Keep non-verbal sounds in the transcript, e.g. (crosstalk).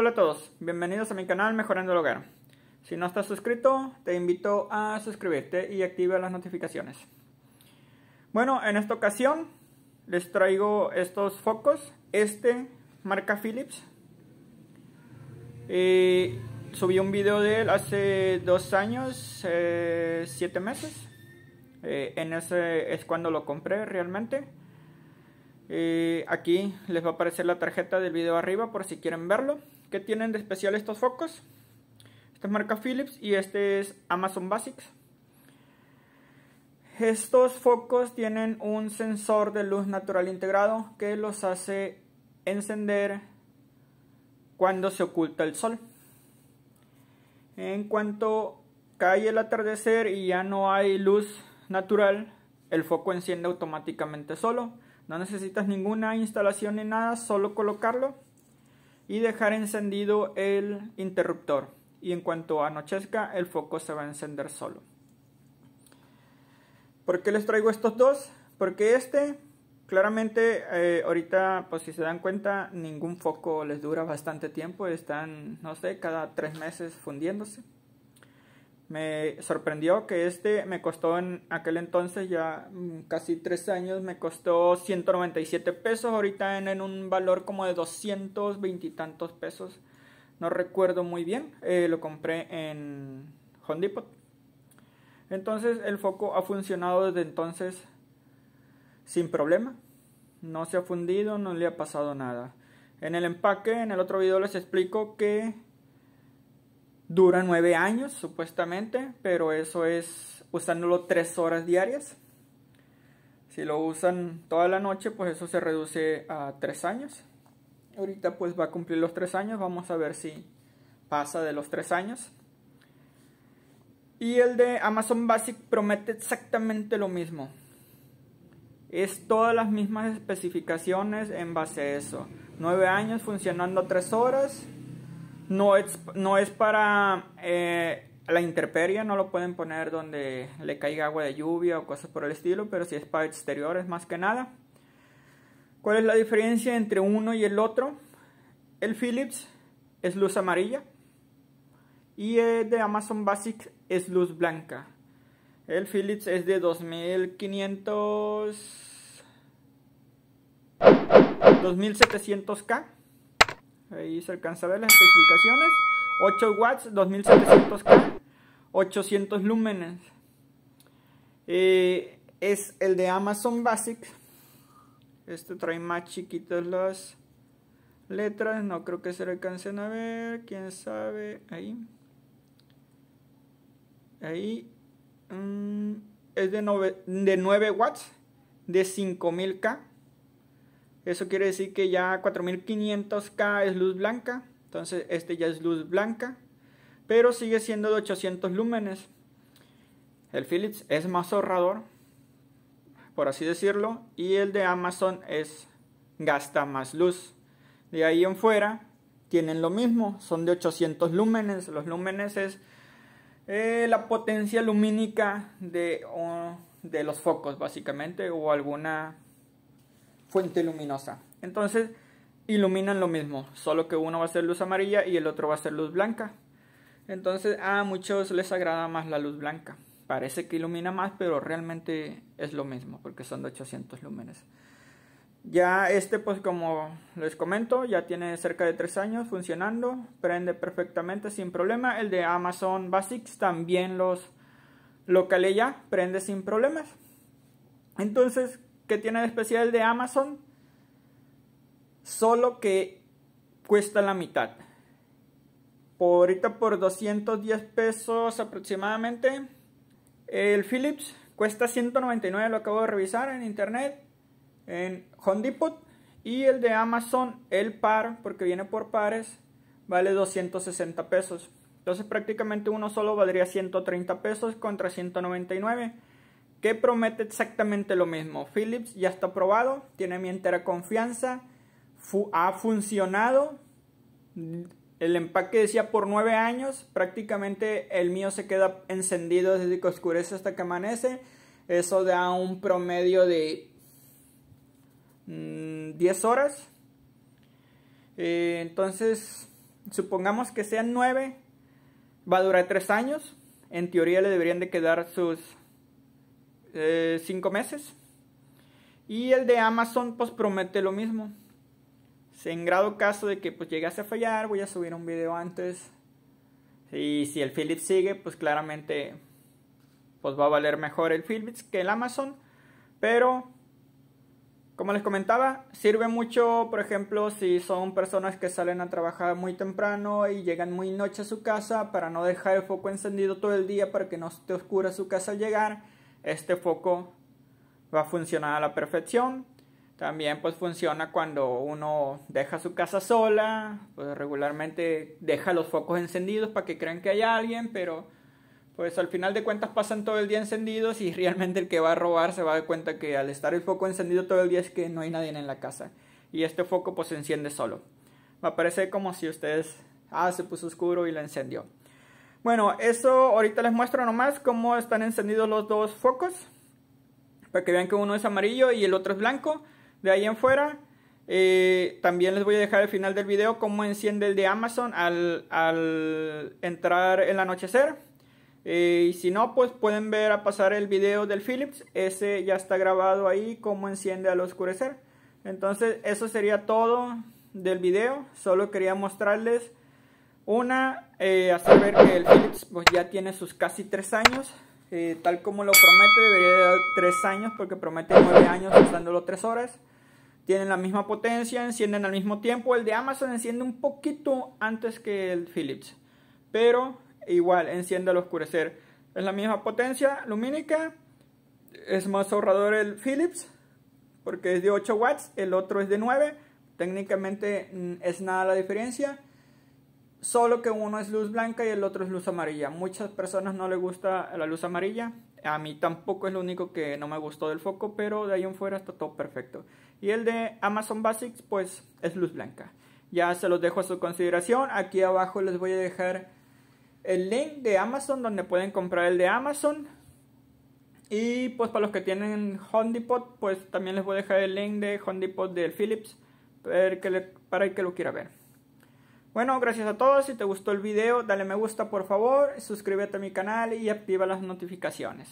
Hola a todos, bienvenidos a mi canal Mejorando el Hogar. Si no estás suscrito, te invito a suscribirte y activa las notificaciones. Bueno, en esta ocasión les traigo estos focos. Este, marca Philips. subí un video de él hace dos años, eh, siete meses. Eh, en ese es cuando lo compré realmente. aquí les va a aparecer la tarjeta del video arriba por si quieren verlo. ¿Qué tienen de especial estos focos? Esta es marca Philips y este es Amazon Basics. Estos focos tienen un sensor de luz natural integrado que los hace encender cuando se oculta el sol. En cuanto cae el atardecer y ya no hay luz natural, el foco enciende automáticamente solo. No necesitas ninguna instalación ni nada, solo colocarlo y dejar encendido el interruptor y en cuanto anochezca el foco se va a encender solo. ¿Por qué les traigo estos dos? Porque este, claramente, eh, ahorita, pues si se dan cuenta, ningún foco les dura bastante tiempo. Están, no sé, cada tres meses fundiéndose. Me sorprendió que este me costó en aquel entonces, ya mm, casi tres años, me costó 197 pesos. Ahorita en, un valor como de 220 y tantos pesos. No recuerdo muy bien. Eh, lo compré en Home Entonces el foco ha funcionado desde entonces sin problema. No se ha fundido, no le ha pasado nada. En el empaque, en el otro video les explico que Dura nueve años, supuestamente, pero eso es usándolo tres horas diarias. Si lo usan toda la noche, pues eso se reduce a tres años. Ahorita pues va a cumplir los tres años, vamos a ver si pasa de los tres años. Y el de Amazon Basic promete exactamente lo mismo. Es todas las mismas especificaciones en base a eso. Nueve años funcionando tres horas no es, para eh, la intemperie, no lo pueden poner donde le caiga agua de lluvia o cosas por el estilo, pero si es para exteriores más que nada. ¿Cuál es la diferencia entre uno y el otro? El Philips es luz amarilla y el de Amazon Basics es luz blanca. El Philips es de 2500 2700K Ahí se alcanza a ver las especificaciones. 8 watts, 2700K, 800 lúmenes. Eh, es el de Amazon Basic. Este trae más chiquitas las letras. No creo que se le alcancen a ver. Quién sabe. Ahí. Ahí. Mm, es de, de 9 watts. De 5000K. Eso quiere decir que ya 4500K es luz blanca. Entonces este ya es luz blanca. Pero sigue siendo de 800 lúmenes. El Philips es más ahorrador, por así decirlo. Y el de Amazon es gasta más luz. De ahí en fuera tienen lo mismo. Son de 800 lúmenes. Los lúmenes es eh, la potencia lumínica de, de los focos básicamente. O alguna fuente luminosa. Entonces, iluminan lo mismo, solo que uno va a ser luz amarilla y el otro va a ser luz blanca. Entonces, a muchos les agrada más la luz blanca. Parece que ilumina más, pero realmente es lo mismo, porque son de 800 lúmenes. Ya este, pues como les comento, ya tiene cerca de 3 años funcionando, prende perfectamente sin problema. El de Amazon Basics también los localé ya, prende sin problemas. Entonces, que tiene especial de Amazon, solo que cuesta la mitad. Por ahorita por 210 pesos aproximadamente. El Philips cuesta 199, lo acabo de revisar en internet, en Home Y el de Amazon, el par, porque viene por pares, vale 260 pesos. Entonces prácticamente uno solo valdría 130 pesos contra 199 que promete exactamente lo mismo. Philips ya está probado, tiene mi entera confianza, ha funcionado. El empaque decía por 9 años, prácticamente el mío se queda encendido desde que oscurece hasta que amanece. Eso da un promedio de 10 mm, horas. Eh, entonces, supongamos que sean 9, va a durar 3 años. En teoría le deberían de quedar sus eh, cinco meses. Y el de Amazon pues promete lo mismo. En grado caso de que pues llegase a fallar, voy a subir un video antes. Y si el Philips sigue, pues claramente pues va a valer mejor el Philips que el Amazon. Pero, como les comentaba, sirve mucho, por ejemplo, si son personas que salen a trabajar muy temprano y llegan muy noche a su casa para no dejar el foco encendido todo el día para que no esté oscura su casa al llegar este foco va a funcionar a la perfección. También pues funciona cuando uno deja su casa sola, pues regularmente deja los focos encendidos para que crean que hay alguien, pero pues al final de cuentas pasan todo el día encendidos y (laughs) realmente el que va a robar se va a dar cuenta que al estar el foco encendido todo el día es que no hay nadie en la casa y este foco pues se enciende solo. Me parece como si ustedes, ah, se puso oscuro y lo encendió. Bueno, eso ahorita les muestro nomás cómo están encendidos los dos focos. Para que vean que uno es amarillo y el otro es blanco. De ahí en fuera. Eh, también les voy a dejar al final del video cómo enciende el de Amazon al, entrar el anochecer. Eh, y si no, pues pueden ver a pasar el video del Philips. Ese ya está grabado ahí, cómo enciende al oscurecer. Entonces, eso sería todo del video. Solo quería mostrarles una, eh, a saber que el Philips pues, ya tiene sus casi 3 años, eh, tal como lo promete, debería dar 3 años porque promete 9 años usándolo 3 horas. Tienen la misma potencia, encienden al mismo tiempo. El de Amazon enciende un poquito antes que el Philips, pero igual enciende al oscurecer. Es la misma potencia lumínica, es más ahorrador el Philips porque es de 8 watts, el otro es de 9. Técnicamente mm, es nada la diferencia solo que uno es luz blanca y el otro es luz amarilla. Muchas personas no les gusta la luz amarilla. A mí tampoco es lo único que no me gustó del foco, pero de ahí en fuera está todo perfecto. Y el de Amazon Basics, pues es luz blanca. Ya se los dejo a su consideración. Aquí abajo les voy a dejar el link de Amazon donde pueden comprar el de Amazon. Y pues para los que tienen Home pues también les voy a dejar el link de Home de del Philips para que, para el que lo quiera ver. Bueno, gracias a todos. Si te gustó el video, dale me gusta por favor, suscríbete a mi canal y activa las notificaciones.